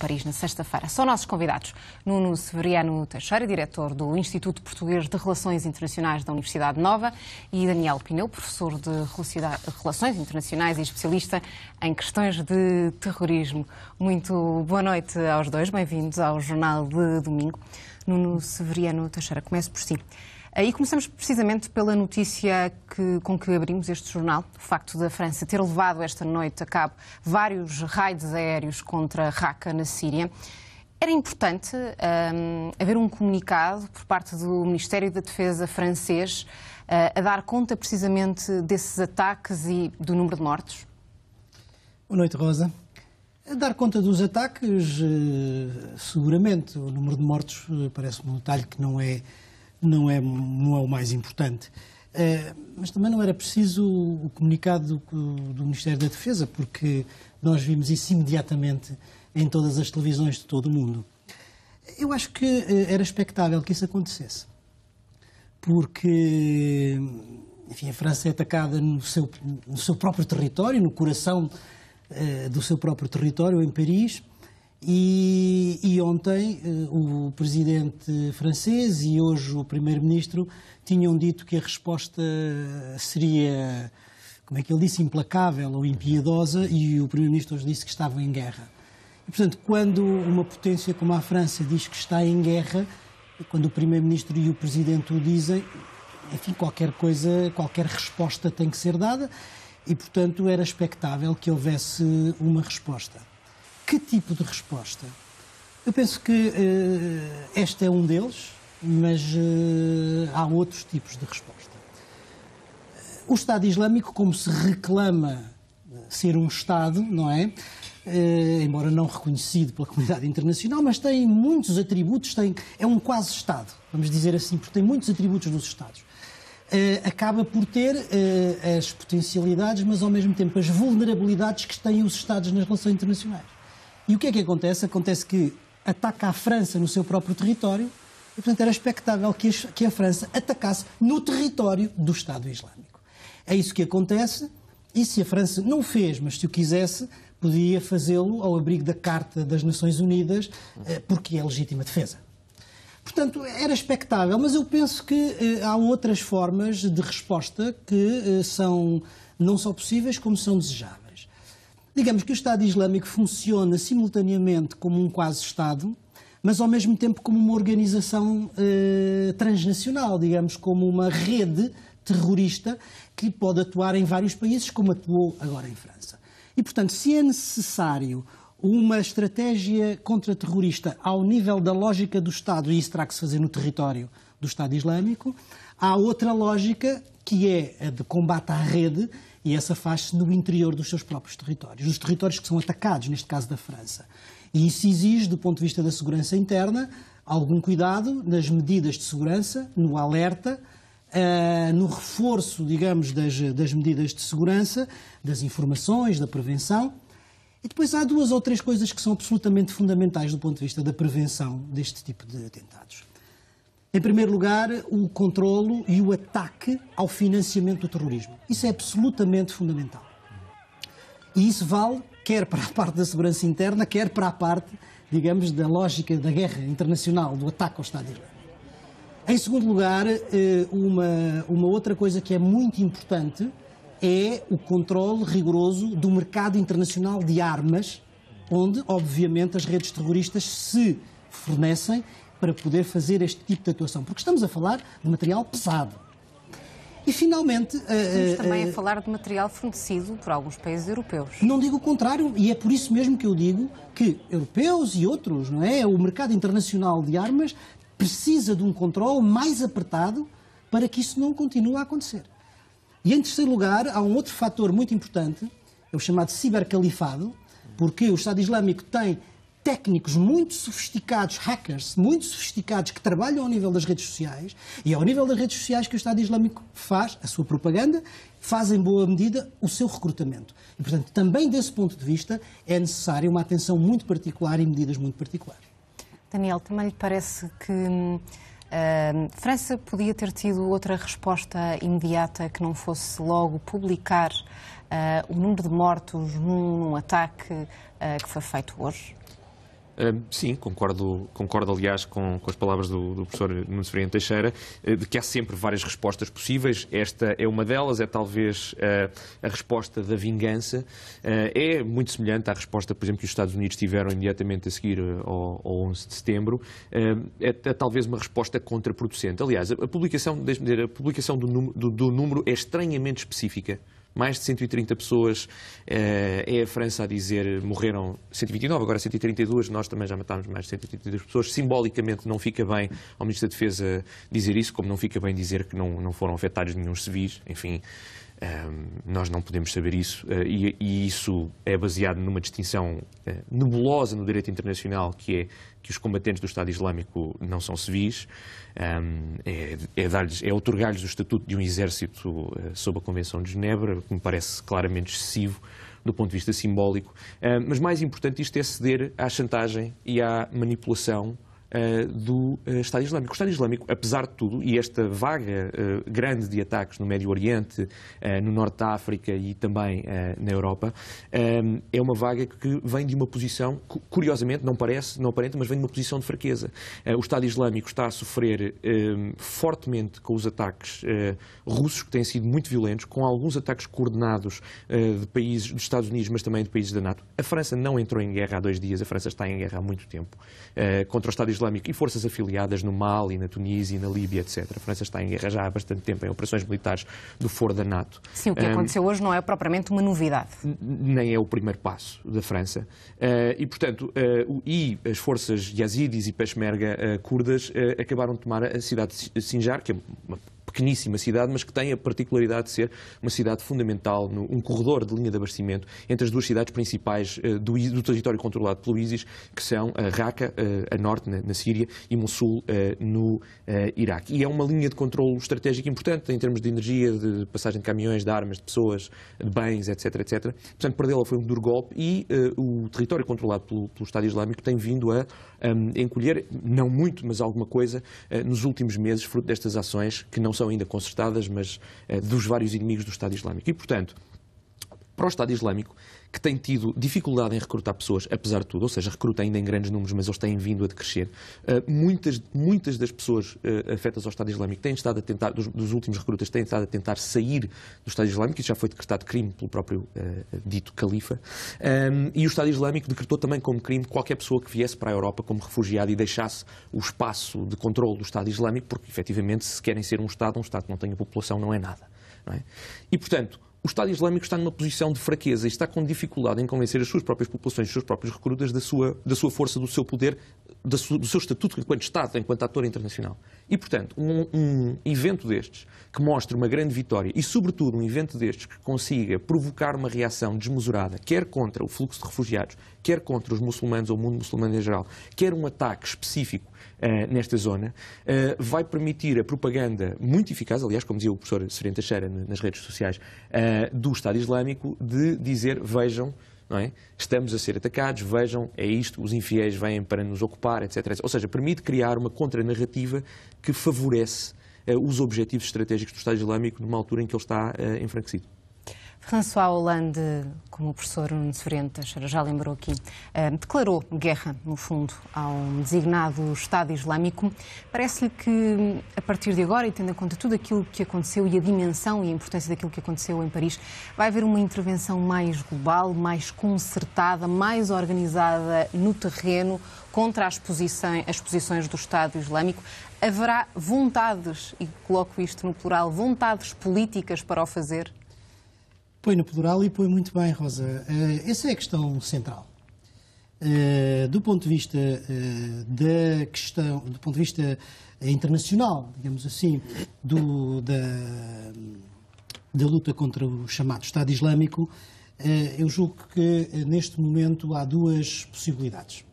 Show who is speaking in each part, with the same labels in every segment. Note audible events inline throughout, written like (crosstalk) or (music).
Speaker 1: Paris na sexta-feira. São nossos convidados Nuno Severiano Teixeira, diretor do Instituto Português de Relações Internacionais da Universidade Nova, e Daniel Pineu, professor de Relações Internacionais e especialista em questões de terrorismo. Muito boa noite aos dois, bem-vindos ao Jornal de Domingo. Nuno Severiano Teixeira, começo por si. E começamos precisamente pela notícia que, com que abrimos este jornal, o facto da França ter levado esta noite a cabo vários raids aéreos contra Raqqa na Síria. Era importante um, haver um comunicado por parte do Ministério da Defesa francês uh, a dar conta precisamente desses ataques e do número de mortos?
Speaker 2: Boa noite, Rosa. A dar conta dos ataques, eh, seguramente. O número de mortos eh, parece-me um detalhe que não é não é, não é o mais importante. Eh, mas também não era preciso o comunicado do, do Ministério da Defesa, porque nós vimos isso imediatamente em todas as televisões de todo o mundo. Eu acho que eh, era expectável que isso acontecesse, porque enfim, a França é atacada no seu, no seu próprio território, no coração uh, do seu próprio território, em Paris, e, e, ontem eh, o presidente francês e hoje o primeiro-ministro tinham dito que a resposta seria, como é que ele disse, implacável ou impiedosa, e o primeiro-ministro hoje disse que estava em guerra. E, portanto, quando uma potência como a França diz que está em guerra, quando o primeiro-ministro e o presidente o dizem, enfim, qualquer coisa, qualquer resposta tem que ser dada, e, portanto, era expectável que houvesse uma resposta que tipo de resposta? Eu penso que uh, este é um deles, mas uh, há outros tipos de resposta. O Estado Islâmico, como se reclama eh, ser um Estado, não é? Uh, embora não reconhecido pela comunidade internacional, mas tem muitos atributos, tem, é um quase Estado, vamos dizer assim, porque tem muitos atributos dos Estados. Uh, acaba por ter uh, as potencialidades, mas ao mesmo tempo as vulnerabilidades que têm os Estados nas relações internacionais. E o que é que acontece? Acontece que ataca a França no seu próprio território e, portanto, era expectável que a França atacasse no território do Estado Islâmico. É isso que acontece e se a França não fez, mas se o quisesse, podia fazê-lo ao abrigo da Carta das Nações Unidas, eh, porque é legítima defesa. Portanto, era expectável, mas eu penso que eh, há outras formas de resposta que eh, são não só possíveis, como são desejáveis. Digamos que o Estado Islâmico funciona simultaneamente como um quase-Estado, mas ao mesmo tempo como uma organização eh, transnacional, digamos, como uma rede terrorista que pode atuar em vários países, como atuou agora em França. E, portanto, se é necessário uma estratégia contra-terrorista ao nível da lógica do Estado, e isso terá que se fazer no território do Estado Islâmico, há outra lógica que é a de combate à rede e essa faz-se no interior dos seus próprios territórios, dos territórios que são atacados, neste caso da França. E isso exige, do ponto de vista da segurança interna, algum cuidado nas medidas de segurança, no alerta, Uh, no reforço, digamos, das, das, medidas de segurança, das informações, da prevenção. E depois há duas ou três coisas que são absolutamente fundamentais do ponto de vista da prevenção deste tipo de atentados. Em primeiro lugar, o controlo e o ataque ao financiamento do terrorismo. Isso é absolutamente fundamental. E isso vale quer para a parte da segurança interna, quer para a parte, digamos, da lógica da guerra internacional, do ataque ao Estado Islâmico. Em segundo lugar, eh, uma, uma outra coisa que é muito importante é o controle rigoroso do mercado internacional de armas, onde, obviamente, as redes terroristas se fornecem para poder fazer este tipo de atuação, porque estamos a falar de material pesado. E finalmente. Eh, estamos uh, também a eh,
Speaker 1: falar de material fornecido por alguns países europeus.
Speaker 2: Não digo o contrário, e é por isso mesmo que eu digo que europeus e outros, não é? O mercado internacional de armas precisa de um controle mais apertado para que isso não continue a acontecer. E em terceiro lugar, há um outro fator muito importante, é o chamado cibercalifado, porque o Estado Islâmico tem técnicos muito sofisticados, hackers muito sofisticados, que trabalham ao nível das redes sociais, e é ao nível das redes sociais que o Estado Islâmico faz a sua propaganda, faz em boa medida o seu recrutamento. E, portanto, também desse ponto de vista, é necessária uma atenção muito particular e medidas muito particulares.
Speaker 1: Daniel, também lhe parece que. Uh, França podia ter tido outra resposta imediata que não fosse logo publicar uh, o número de mortos num, num ataque uh, que foi feito hoje?
Speaker 3: sim, concordo, concordo aliás com, com as palavras do, do professor Nunes Ferreira Teixeira, eh, de que há sempre várias respostas possíveis. Esta é uma delas, é talvez eh, a resposta da vingança. Eh, é muito semelhante à resposta, por exemplo, que os Estados Unidos tiveram imediatamente a seguir ao, ao 11 de setembro. É, é, talvez uma resposta contraproducente. Aliás, a, a publicação, a publicação do, do, do número é estranhamente específica mais de 130 pessoas. Eh, é a França a dizer morreram 129, agora 132, nós também já matámos mais de 132 pessoas. Simbolicamente não fica bem ao Ministro da Defesa dizer isso, como não fica bem dizer que não, não foram afetados nenhum civis, enfim nós não podemos saber isso ah, e, e, isso é baseado numa distinção ah, nebulosa no direito internacional que é que os combatentes do Estado Islâmico não são civis, é, é, é otorgar-lhes o estatuto de um exército ah, sob a Convenção de Genebra, que me parece claramente excessivo do ponto de vista simbólico, mas mais importante isto é ceder à chantagem e à manipulação eh, do eh, Estado Islâmico. O Estado Islâmico, apesar de tudo, e esta vaga eh, grande de ataques no Médio Oriente, no Norte da África e também na Europa, é uma vaga que vem de uma posição, curiosamente, não parece, não aparenta, mas vem de uma posição de fraqueza. O Estado Islâmico está a sofrer fortemente com os ataques russos, que têm sido muito violentos, com alguns ataques coordenados de países dos Estados Unidos, mas também de países da NATO. A França não entrou em guerra há dois dias, a França está em guerra há muito tempo contra o Estado Islâmico Islâmico e forças afiliadas no Mali, na Tunísia, na Líbia, etc. A França está em guerra já há bastante tempo, em operações militares do foro da NATO. Sim, o que aconteceu
Speaker 1: hoje não é propriamente
Speaker 3: uma novidade. Nem é o primeiro passo da França. Uh, e, portanto, uh, e as forças yazidis e peshmerga uh, curdas acabaram de tomar a cidade de Sinjar, que é uma pequeníssima cidade, mas que tem a particularidade de ser uma cidade fundamental, um corredor de linha de abastecimento entre as duas cidades principais eh, do, do território controlado pelo ISIS, que são Raqqa, eh, a norte, na, na Síria, e Mosul, eh, no Iraque. E é uma linha de controle estratégico importante em termos de energia, de passagem de caminhões, de armas, de pessoas, de bens, etc. etc. Portanto, perdê-la foi um duro golpe e o território controlado pelo, pelo Estado Islâmico tem vindo a um, encolher, não muito, mas alguma coisa, uh, nos últimos meses, fruto destas ações, que não são ainda concertadas, mas uh, dos vários inimigos do Estado Islâmico. E, portanto, para o Estado Islâmico, que tem tido dificuldade em recrutar pessoas, apesar de tudo, ou seja, recruta ainda em grandes números, mas eles têm vindo a decrescer. Uh, muitas, muitas das pessoas uh, afetas ao Estado Islâmico têm estado a tentar, dos, dos, últimos recrutas, têm estado a tentar sair do Estado Islâmico, isso já foi decretado crime pelo próprio uh, dito califa, um, e o Estado Islâmico decretou também como crime qualquer pessoa que viesse para a Europa como refugiado e deixasse o espaço de controle do Estado Islâmico, porque efetivamente se querem ser um Estado, um Estado que não tem a população não é nada. Não é? E portanto, o Estado Islâmico está numa posição de fraqueza e está com dificuldade em convencer as suas próprias populações, os seus próprios recrutas, da sua, da sua força, do seu poder, do seu estatuto enquanto Estado, enquanto ator internacional. E, portanto, um, um evento destes que mostre uma grande vitória e, sobretudo, um evento destes que consiga provocar uma reação desmesurada, quer contra o fluxo de refugiados, quer contra os muçulmanos ou o mundo muçulmano em geral, quer um ataque específico eh, nesta zona, uh, vai permitir a propaganda muito eficaz, aliás, como dizia o professor Serena Teixeira nas redes sociais, uh, do Estado Islâmico, de dizer, vejam, é? Estamos a ser atacados, vejam, é isto, os infiéis vêm para nos ocupar, etc. etc. Ou seja, permite criar uma contranarrativa que favorece uh, os objetivos estratégicos do Estado Islâmico numa altura em que ele está uh, enfraquecido.
Speaker 1: François Hollande, como o professor Nunes Ferentes já lembrou aqui, eh, declarou guerra, no fundo, ao designado Estado Islâmico. Parece-lhe que, a partir de agora, e tendo em conta tudo aquilo que aconteceu e a dimensão e a importância daquilo que aconteceu em Paris, vai haver uma intervenção mais global, mais concertada, mais organizada no terreno contra as posições, as posições do Estado Islâmico. Haverá vontades, e coloco isto no plural, vontades políticas para o fazer?
Speaker 2: Põe no plural e põe muito bem, Rosa. Eh, essa é a questão central. Eh, do ponto de vista eh, da questão, do ponto de vista internacional, digamos assim, do, da, da luta contra o chamado Estado Islâmico, eu julgo que neste momento há duas possibilidades.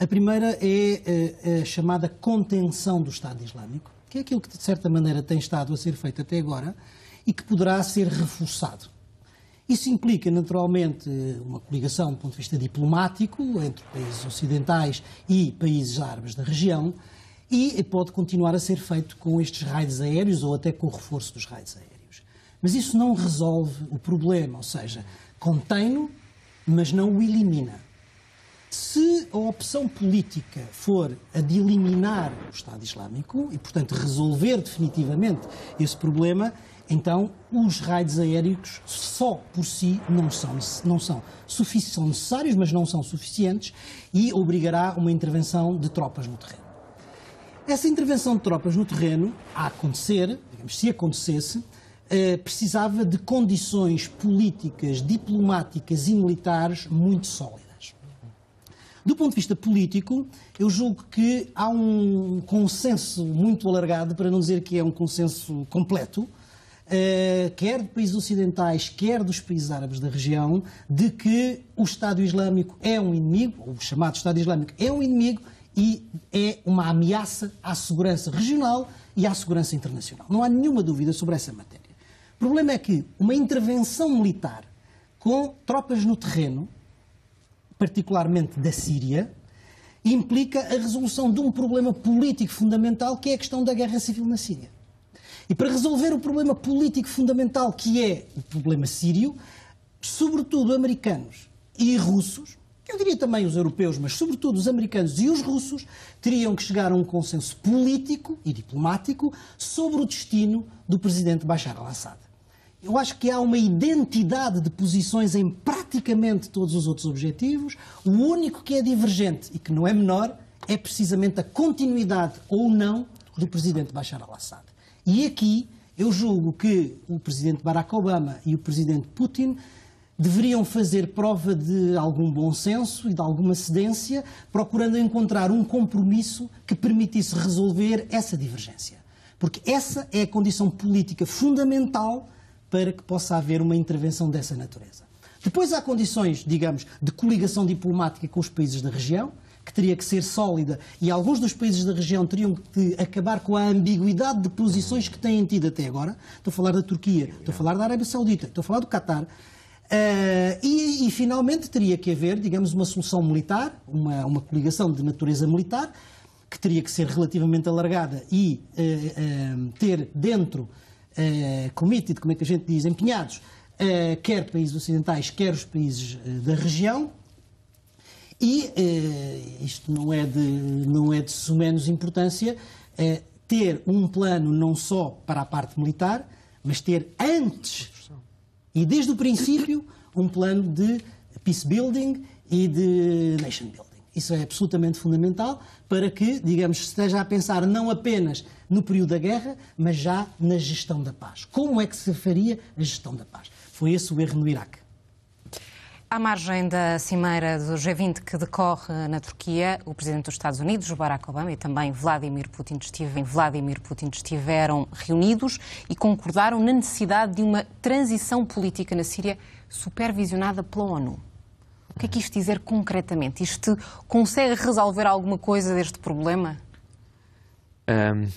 Speaker 2: A primeira é a chamada contenção do Estado Islâmico, que é aquilo que de certa maneira tem estado a ser feito até agora e que poderá ser reforçado. Isso implica, naturalmente, uma coligação do ponto de vista diplomático entre países ocidentais e países árabes da região e pode continuar a ser feito com estes raids aéreos ou até com o reforço dos raids aéreos. Mas isso não resolve o problema, ou seja, contém-no, mas não o elimina. Se a opção política for a de eliminar o Estado Islâmico e, portanto, resolver definitivamente esse problema, então os raids aéreos só por si não são, não são, são necessários, mas não são suficientes e obrigará uma intervenção de tropas no terreno. Essa intervenção de tropas no terreno, a acontecer, digamos, se acontecesse, eh, precisava de condições políticas, diplomáticas e militares muito sólidas. Do ponto de vista político, eu julgo que há um consenso muito alargado, para não dizer que é um consenso completo, Uh, quer de países ocidentais, quer dos países árabes da região, de que o Estado Islâmico é um inimigo, o chamado Estado Islâmico é um inimigo e é uma ameaça à segurança regional e à segurança internacional. Não há nenhuma dúvida sobre essa matéria. O problema é que uma intervenção militar com tropas no terreno particularmente da Síria, implica a resolução de um problema político fundamental que é a questão da guerra civil na Síria. E para resolver o problema político fundamental que é o problema sírio, sobretudo americanos e russos, eu diria também os europeus, mas sobretudo os americanos e os russos, teriam que chegar a um consenso político e diplomático sobre o destino do presidente Bashar al-Assad. Eu acho que há uma identidade de posições em prática praticamente todos os outros objetivos. O único que é divergente e que não é menor é precisamente a continuidade ou não do presidente Bashar al-Assad. E aqui eu julgo que o presidente Barack Obama e o presidente Putin deveriam fazer prova de algum bom senso e de alguma cedência, procurando encontrar um compromisso que permitisse resolver essa divergência. Porque essa é a condição política fundamental para que possa haver uma intervenção dessa natureza. Depois há condições, digamos, de coligação diplomática com os países da região, que teria que ser sólida, e alguns dos países da região teriam que acabar com a ambiguidade de posições que têm tido até agora. Estou a falar da Turquia, estou a falar da Arábia Saudita, estou a falar do Qatar. Uh, ah, e, e, finalmente teria que haver, digamos, uma solução militar, uma, uma coligação de natureza militar, que teria que ser relativamente alargada e uh, uh, ter dentro uh, committed, como é que a gente diz, empenhados, eh, quer países ocidentais, quer os países eh, da região. E eh, isto não é de, não é de sumenos importância, ter um plano não só para a parte militar, mas ter antes e desde o princípio um plano de peace building e de nation building. Isso é absolutamente fundamental para que, digamos, esteja a pensar não apenas no período da guerra, mas já na gestão da paz. Como é que se faria a gestão da paz? Foi esse o erro no Iraque.
Speaker 1: À margem da cimeira do G20 que decorre na Turquia, o presidente dos Estados Unidos, Barack Obama, e também Vladimir Putin, Vladimir Putin estiveram reunidos e concordaram na necessidade de uma transição política na Síria supervisionada pela ONU. O que é que isto dizer concretamente? Isto consegue resolver alguma coisa deste problema?
Speaker 3: Um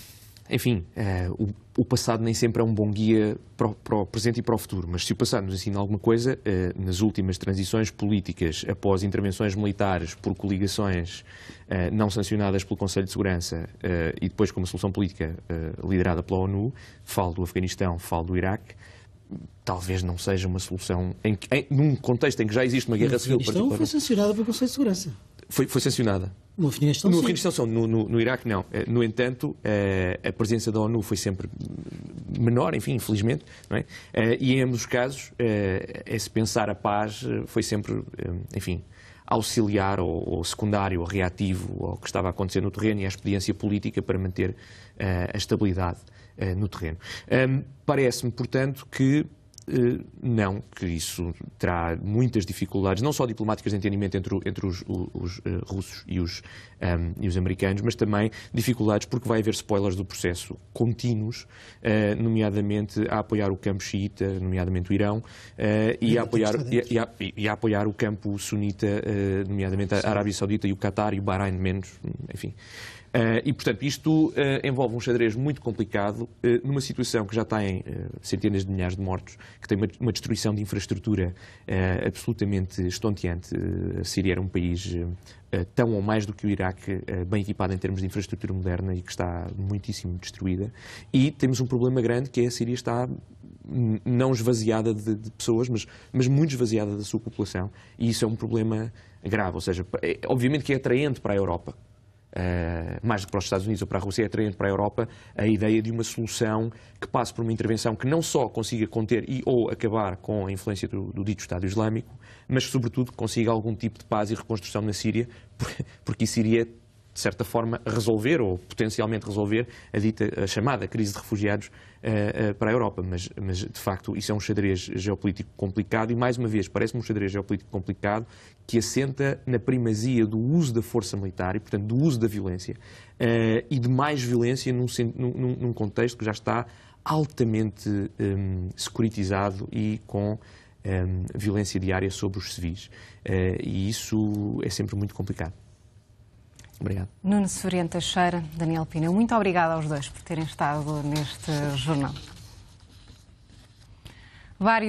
Speaker 3: enfim, uh, o, o, passado nem sempre é um bom guia para o, para o, presente e para o futuro, mas se o passado nos ensina alguma coisa, uh, nas últimas transições políticas, após intervenções militares por coligações uh, não sancionadas pelo Conselho de Segurança eh, e depois como solução política liderada pela ONU, falo do Afeganistão, falo do Iraque, talvez não seja uma solução em, em, num contexto em que já existe uma guerra civil. Foi
Speaker 2: sancionada pelo Conselho de Segurança
Speaker 3: foi, foi sancionada. No Afeganistão, é no, Afeganistão é no, no, no, Iraque, não. Eh, no entanto, eh, a presença da ONU foi sempre menor, enfim, infelizmente. É? Eh, e em ambos os casos, esse pensar a paz foi sempre, enfim, auxiliar ou, ou secundário ou reativo ao que estava a acontecer no terreno e à experiência política para manter a estabilidade no terreno. Parece-me, portanto, que eh, não, que isso terá muitas dificuldades, não só diplomáticas de entendimento entre, entre os, os, os eh, russos e os, um, ehm, e os americanos, mas também dificuldades porque vai haver spoilers do processo contínuos, uh, nomeadamente a apoiar o campo xiita, nomeadamente o Irão, uh, e, a apoiar, e, a, e, a, apoiar o campo sunita, uh, nomeadamente a Arábia Saudita e o Qatar e o Bahrein menos, enfim. Eh, e, portanto, isto eh, envolve um xadrez muito complicado eh, numa situação que já tem centenas de milhares de mortos, que tem uma, destruição de infraestrutura absolutamente estonteante. a Síria era um país tão ou mais do que o Iraque, bem equipado em termos de infraestrutura moderna e que está muitíssimo destruída. E temos um problema grande que é a Síria está não esvaziada de, de pessoas, mas, mas muito esvaziada da sua população. E isso é um problema grave. Ou seja, é, obviamente que é atraente para a Europa eh, mais do que para os Estados Unidos ou para a Rússia, é atraente para a Europa a ideia de uma solução que passe por uma intervenção que não só consiga conter e ou acabar com a influência do, do dito Estado Islâmico, mas sobretudo que consiga algum tipo de paz e reconstrução na Síria, (laughs) porque isso iria de certa forma, resolver ou potencialmente resolver a dita a chamada crise de refugiados uh, uh, para a Europa. Mas, mas, de facto, isso é um xadrez geopolítico complicado e, mais uma vez, parece-me um xadrez geopolítico complicado que assenta na primazia do uso da força militar e, portanto, do uso da violência uh, e de mais violência num, num, num, contexto que já está altamente um, ehm, securitizado e com um, ehm, violência diária sobre os civis. e isso é sempre muito complicado. Obrigado.
Speaker 1: Nuno Severino Teixeira, Daniel Pina, muito obrigada aos dois por terem estado neste jornal. Vários